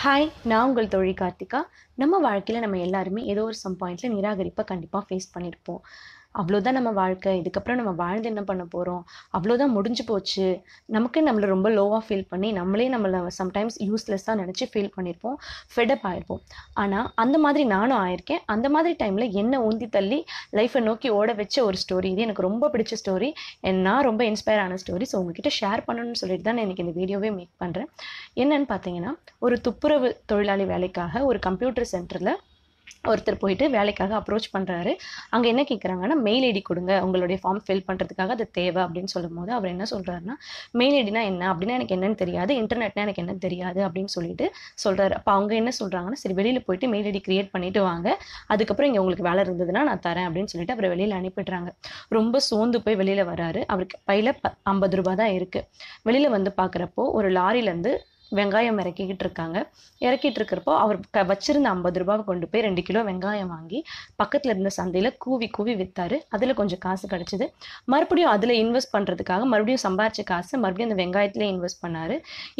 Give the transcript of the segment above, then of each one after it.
hi நான் உங்கள் தொழில் கார்த்திகா நம்ம வாழ்க்கையில் நம்ம எல்லாருமே ஏதோ ஒரு சம் பாயிண்ட்டில் நிராகரிப்பை கண்டிப்பாக ஃபேஸ் பண்ணியிருப்போம் அவ்வளோதான் நம்ம வாழ்க்கை இதுக்கப்புறம் நம்ம வாழ்ந்து என்ன பண்ண போகிறோம் அவ்வளோதான் முடிஞ்சு போச்சு நமக்கு நம்மளை ரொம்ப லோவாக ஃபீல் பண்ணி நம்மளே நம்மளை சம்டைம்ஸ் யூஸ்லெஸ்ஸாக நினச்சி ஃபீல் பண்ணியிருப்போம் ஃபெடப் ஆகிருப்போம் ஆனால் அந்த மாதிரி நானும் ஆயிருக்கேன் அந்த மாதிரி டைமில் என்னை ஊந்தி தள்ளி லைஃப்பை நோக்கி ஓட வச்ச ஒரு ஸ்டோரி இது எனக்கு ரொம்ப பிடிச்ச ஸ்டோரி நான் ரொம்ப இன்ஸ்பயர் ஆன ஸ்டோரி ஸோ உங்ககிட்ட ஷேர் பண்ணணும்னு சொல்லிட்டு தான் நான் எனக்கு இந்த வீடியோவே மேக் பண்ணுறேன் என்னன்னு பார்த்தீங்கன்னா ஒரு துப்புரவு தொழிலாளி வேலைக்காக ஒரு கம்ப்யூட்டர் சென்டரில் ஒருத்தர் போயிட்டு வேலைக்காக அப்ரோச் பண்ணுறாரு அங்கே என்ன கேட்குறாங்கன்னா மெயில் ஐடி கொடுங்க உங்களுடைய ஃபார்ம் ஃபில் பண்ணுறதுக்காக அது தேவை அப்படின்னு சொல்லும் போது அவர் என்ன சொல்கிறாருன்னா மெயில் ஐடினா என்ன அப்படின்னா எனக்கு என்னென்னு தெரியாது இன்டர்நெட்னா எனக்கு என்ன தெரியாது அப்படின்னு சொல்லிட்டு சொல்கிறாரு அப்போ அவங்க என்ன சொல்கிறாங்கன்னா சரி வெளியில் போயிட்டு மெயில் ஐடி கிரியேட் பண்ணிட்டு வாங்க அதுக்கப்புறம் இங்கே உங்களுக்கு வேலை இருந்ததுன்னா நான் தரேன் அப்படின்னு சொல்லிட்டு அவரை வெளியில் அனுப்பிடுறாங்க ரொம்ப சோர்ந்து போய் வெளியில் வராரு அவருக்கு பையில் ஐம்பது ரூபா தான் இருக்குது வெளியில் வந்து பார்க்குறப்போ ஒரு லாரிலேருந்து வெங்காயம் இறக்கிக்கிட்டு இருக்காங்க இறக்கிட்டு இருக்கிறப்போ அவர் க வச்சிருந்த ஐம்பது ரூபாவை கொண்டு போய் ரெண்டு கிலோ வெங்காயம் வாங்கி பக்கத்தில் இருந்த சந்தையில் கூவி கூவி விற்றாரு அதில் கொஞ்சம் காசு கிடச்சிது மறுபடியும் அதில் இன்வெஸ்ட் பண்ணுறதுக்காக மறுபடியும் சம்பாரிச்ச காசு மறுபடியும் அந்த வெங்காயத்திலே இன்வெஸ்ட் பண்ணார்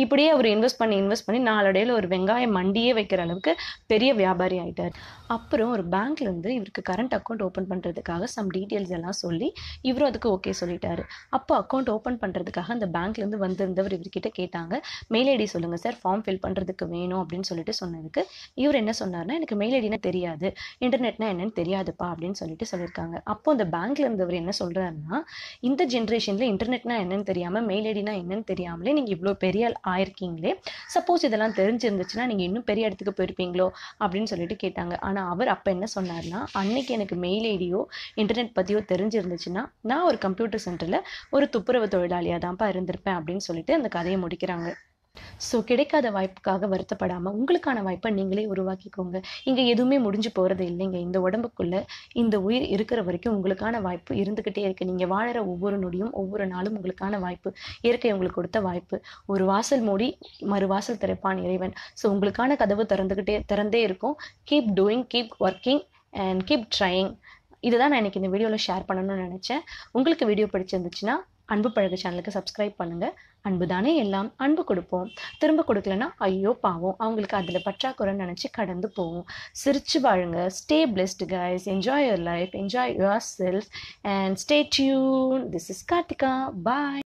இப்படியே அவர் இன்வெஸ்ட் பண்ணி இன்வெஸ்ட் பண்ணி நாளடையில் ஒரு வெங்காயம் மண்டியே வைக்கிற அளவுக்கு பெரிய வியாபாரி ஆகிட்டார் அப்புறம் ஒரு பேங்க்லேருந்து இவருக்கு கரண்ட் அக்கௌண்ட் ஓப்பன் பண்ணுறதுக்காக சம் டீட்டெயில்ஸ் எல்லாம் சொல்லி இவரும் அதுக்கு ஓகே சொல்லிட்டாரு அப்போ அக்கௌண்ட் ஓப்பன் பண்ணுறதுக்காக அந்த பேங்க்லேருந்து வந்திருந்தவர் இவர்கிட்ட கேட்டாங்க மெயில் ஐடி சொல்லுங்கள் சார் ஃபார்ம் ஃபில் பண்ணுறதுக்கு வேணும் அப்படின்னு சொல்லிட்டு சொன்னதுக்கு இவர் என்ன சொன்னார்னா எனக்கு மெயில் ஐடினா தெரியாது இன்டர்நெட்னா என்னன்னு தெரியாதுப்பா அப்படின்னு சொல்லிட்டு சொல்லியிருக்காங்க அப்போ அந்த பேங்க்ல இருந்தவர் என்ன சொல்கிறாருன்னா இந்த ஜென்ரேஷனில் இன்டர்நெட்னா என்னன்னு தெரியாமல் மெயில் ஐடினா என்னன்னு தெரியாமலே நீங்கள் இவ்வளோ பெரிய ஆயிருக்கீங்களே சப்போஸ் இதெல்லாம் தெரிஞ்சிருந்துச்சுன்னா நீங்கள் இன்னும் பெரிய இடத்துக்கு போயிருப்பீங்களோ அப்படின்னு சொல்லிட்டு கேட்டாங்க ஆனால் அவர் அப்போ என்ன சொன்னார்னா அன்னைக்கு எனக்கு மெயில் ஐடியோ இன்டர்நெட் பற்றியோ தெரிஞ்சிருந்துச்சுன்னா நான் ஒரு கம்ப்யூட்டர் சென்டரில் ஒரு துப்புரவு தொழிலாளியாக தான்ப்பா இருந்திருப்பேன் அப்படின்னு சொல்லிட்டு அந்த கதையை முடிக்கிறாங்க ஸோ கிடைக்காத வாய்ப்புக்காக வருத்தப்படாமல் உங்களுக்கான வாய்ப்பை நீங்களே உருவாக்கிக்கோங்க இங்கே எதுவுமே முடிஞ்சு போகிறது இல்லைங்க இந்த உடம்புக்குள்ளே இந்த உயிர் இருக்கிற வரைக்கும் உங்களுக்கான வாய்ப்பு இருந்துக்கிட்டே இருக்குது நீங்கள் வாழற ஒவ்வொரு நொடியும் ஒவ்வொரு நாளும் உங்களுக்கான வாய்ப்பு இயற்கை உங்களுக்கு கொடுத்த வாய்ப்பு ஒரு வாசல் மூடி மறு வாசல் திறப்பான் இறைவன் ஸோ உங்களுக்கான கதவு திறந்துக்கிட்டே திறந்தே இருக்கும் keep doing keep working and keep trying இதுதான் நான் எனக்கு இந்த வீடியோவில் ஷேர் பண்ணணும்னு நினச்சேன் உங்களுக்கு வீடியோ பிடிச்சிருந்துச்சுன்னா அன்பு பழகு சேனலுக்கு சப்ஸ்கிரைப் பண்ணுங்கள் அன்பு தானே எல்லாம் அன்பு கொடுப்போம் திரும்ப கொடுக்கலன்னா ஐயோ பாவம் அவங்களுக்கு அதில் பற்றாக்குறைன்னு நினச்சி கடந்து போவோம் சிரித்து வாழுங்க stay blessed guys enjoy your life enjoy your self and stay tune this is Karthika bye